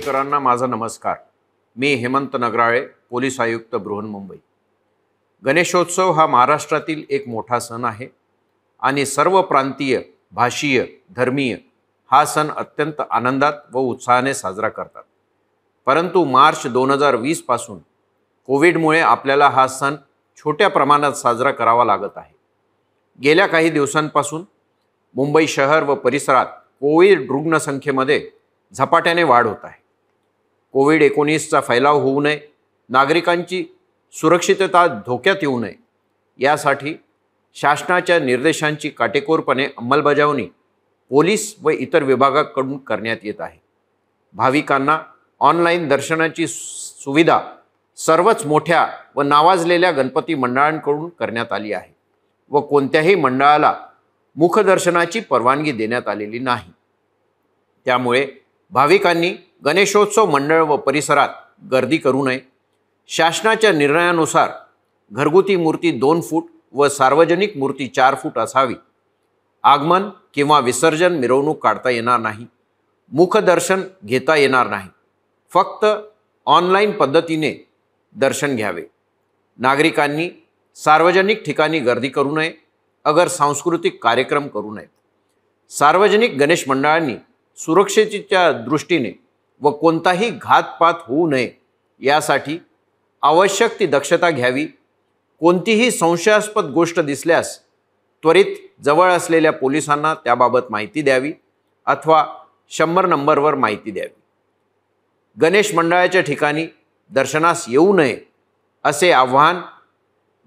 मुंबईकरांना माझा नमस्कार मी हेमंत नगराळे पोलीस आयुक्त बृहन्मुंबई गणेशोत्सव हा महाराष्ट्रातील एक मोठा सण आहे आणि सर्व प्रांतीय भाषीय धर्मीय हा सण अत्यंत आनंदात व उत्साहाने साजरा करतात परंतु मार्च दोन हजार वीसपासून कोविडमुळे आपल्याला हा सण छोट्या प्रमाणात साजरा करावा लागत आहे गेल्या काही दिवसांपासून मुंबई शहर व परिसरात कोविड रुग्णसंख्येमध्ये झपाट्याने वाढ होत आहे कोविड एकोणीसचा फैलाव होऊ नये नागरिकांची सुरक्षितता धोक्यात येऊ नये यासाठी शासनाच्या निर्देशांची काटेकोरपणे अंमलबजावणी पोलीस व इतर विभागाकडून करण्यात येत आहे भाविकांना ऑनलाईन दर्शनाची सुविधा सर्वच मोठ्या व नावाजलेल्या गणपती मंडळांकडून करण्यात आली आहे व कोणत्याही मंडळाला मुखदर्शनाची परवानगी देण्यात आलेली नाही त्यामुळे भाविकांनी गणेशोत्सव मंडळ व परिसरात गर्दी करू नये शासनाच्या निर्णयानुसार घरगुती मूर्ती दोन फूट व सार्वजनिक मूर्ती चार फूट असावी आगमन किंवा विसर्जन मिरवणूक काढता येणार नाही मुखदर्शन घेता येणार नाही फक्त ऑनलाईन पद्धतीने दर्शन घ्यावे नागरिकांनी सार्वजनिक ठिकाणी गर्दी करू नये अगर सांस्कृतिक कार्यक्रम करू नयेत सार्वजनिक गणेश मंडळांनी सुरक्षेच्या दृष्टीने व कोणताही घातपात होऊ नये यासाठी आवश्यक ती दक्षता घ्यावी कोणतीही संशयास्पद गोष्ट दिसल्यास त्वरित जवळ असलेल्या पोलिसांना त्याबाबत माहिती द्यावी अथवा शंभर नंबरवर माहिती द्यावी गणेश मंडळाच्या ठिकाणी दर्शनास येऊ नये असे आव्हान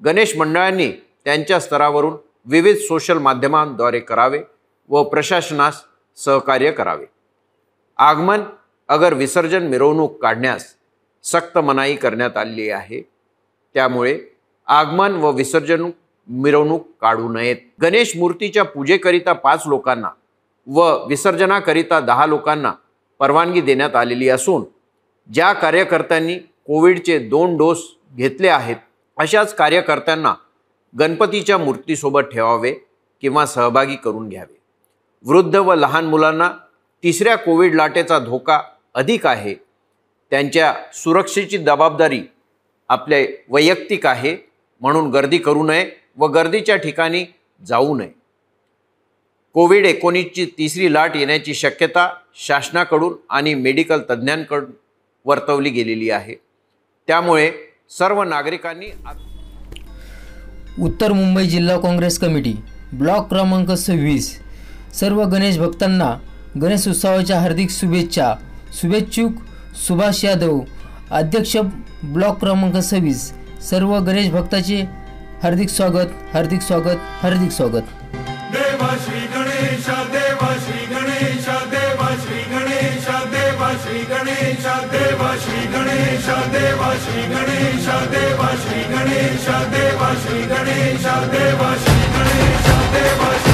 गणेश मंडळांनी त्यांच्या स्तरावरून विविध सोशल माध्यमांद्वारे करावे व प्रशासनास सहकार्य करावे आगमन अगर विसर्जन मिरवणूक काढण्यास सक्त मनाई करण्यात आलेली आहे त्यामुळे आगमन व विसर्जन मिरवणूक काढू नयेत गणेश मूर्तीच्या पूजेकरिता पाच लोकांना व विसर्जनाकरिता दहा लोकांना परवानगी देण्यात आलेली असून ज्या कार्यकर्त्यांनी कोविडचे दोन डोस घेतले आहेत अशाच कार्यकर्त्यांना गणपतीच्या मूर्तीसोबत ठेवावे किंवा सहभागी करून घ्यावे वृद्ध व लहान मुलांना तिसऱ्या कोविड लाटेचा धोका अधिक आहे त्यांच्या सुरक्षेची जबाबदारी आपले वैयक्तिक आहे म्हणून गर्दी करू नये व गर्दीच्या ठिकाणी जाऊ नये कोविड एकोणीसची तिसरी लाट येण्याची शक्यता शासनाकडून आणि मेडिकल तज्ज्ञांकडून वर्तवली गेलेली आहे त्यामुळे सर्व नागरिकांनी उत्तर मुंबई जिल्हा काँग्रेस कमिटी ब्लॉक क्रमांक सव्वीस सर्व गणेश भक्तांना गणेश उत्सवाच्या हार्दिक शुभेच्छा शुभेच्छुक सुभाष यादव अध्यक्ष ब्लॉक क्रमांक सव्वीस सर्व गणेश भक्ताचे हार्दिक स्वागत हार्दिक स्वागत हार्दिक स्वागत देवा श्री गणेश देवा श्री गणेश देवा श्री गणेश देवा श्री गणेश देवा श्री गणेश देवा श्री गणेश देवा श्री गणेश देवा श्री गणेश देवा श्री गणेश देवा श्री